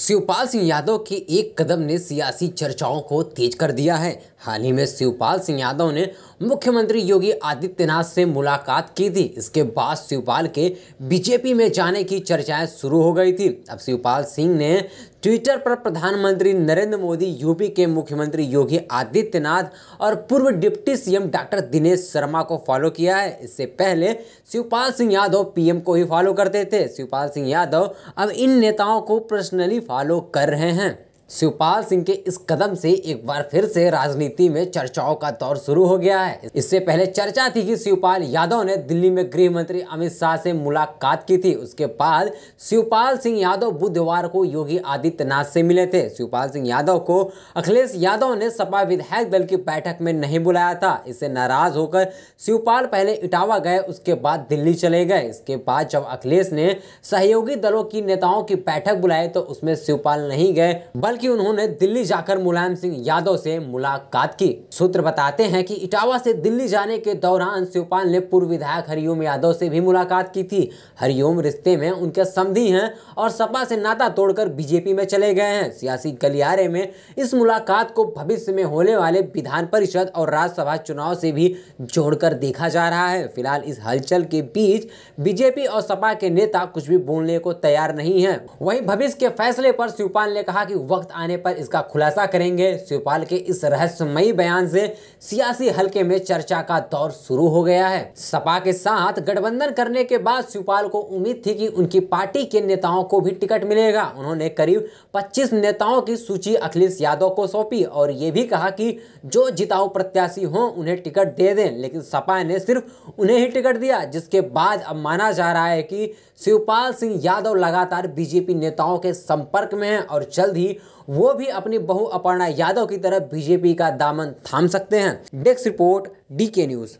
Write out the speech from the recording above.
शिवपाल सिंह यादव के एक कदम ने सियासी चर्चाओं को तेज कर दिया है हाल ही में शिवपाल सिंह यादव ने मुख्यमंत्री योगी आदित्यनाथ से मुलाकात की थी इसके बाद शिवपाल के बीजेपी में जाने की चर्चाएं शुरू हो गई थी अब शिवपाल सिंह ने ट्विटर पर प्रधानमंत्री नरेंद्र मोदी यूपी के मुख्यमंत्री योगी आदित्यनाथ और पूर्व deputy CM doctor Dinesh Sharma को फॉलो किया है इससे पहले शिवपाल सिंह यादव पीएम को ही फॉलो करते थे शिवपाल सिंह यादव अब इन नेताओं को पर्सनली फॉलो कर रहे हैं शिवपाल सिंह के इस कदम से एक बार फिर से राजनीति में चर्चाओं का दौर शुरू हो गया है इससे पहले चर्चा थी कि शिवपाल यादव ने दिल्ली में गृह मंत्री अमित शाह से मुलाकात की थी उसके बाद शिवपाल सिंह यादव बुधवार को योगी आदित्यनाथ से मिले थे शिवपाल सिंह यादव को अखिलेश यादव ने सपा विधायक दल की बैठक में नहीं बुलाया था इससे नाराज होकर शिवपाल पहले इटावा गए उसके बाद दिल्ली चले गए इसके बाद जब अखिलेश ने सहयोगी दलों की नेताओं की बैठक बुलाई तो उसमें शिवपाल नहीं गए बल्कि बल्कि उन्होंने दिल्ली जाकर मुलायम सिंह यादव से मुलाकात की सूत्र बताते हैं कि इटावा से दिल्ली जाने के दौरान शिवपाल ने पूर्व विधायक हरिओम यादव से भी मुलाकात की थी हरिओम रिश्ते में उनके समी हैं और सपा से नाता तोड़कर बीजेपी में चले गए हैं सियासी गलियारे में इस मुलाकात को भविष्य में होने वाले विधान परिषद और राज्यसभा चुनाव से भी जोड़कर देखा जा रहा है फिलहाल इस हलचल के बीच बीजेपी और सपा के नेता कुछ भी बोलने को तैयार नहीं है वहीं भविष्य के फैसले पर शिवपाल ने कहा कि वक्त वक्त आने पर इसका खुलासा करेंगे शिवपाल के इस रहस्यमयी बयान से सियासी हलके में चर्चा का दौर शुरू हो गया है सपा के साथ गठबंधन करने के बाद शिवपाल को उम्मीद थी कि उनकी पार्टी के नेताओं को भी टिकट मिलेगा उन्होंने करीब 25 नेताओं की सूची अखिलेश यादव को सौंपी और ये भी कहा कि जो जिताऊ प्रत्याशी हों उन्हें टिकट दे दें लेकिन सपा ने सिर्फ उन्हें ही टिकट दिया जिसके बाद अब माना जा रहा है कि शिवपाल सिंह यादव लगातार बीजेपी नेताओं के संपर्क में हैं और जल्द ही वो भी अपनी बहु अपर्णा यादव की तरह बीजेपी का दामन थाम सकते हैं desk report D K news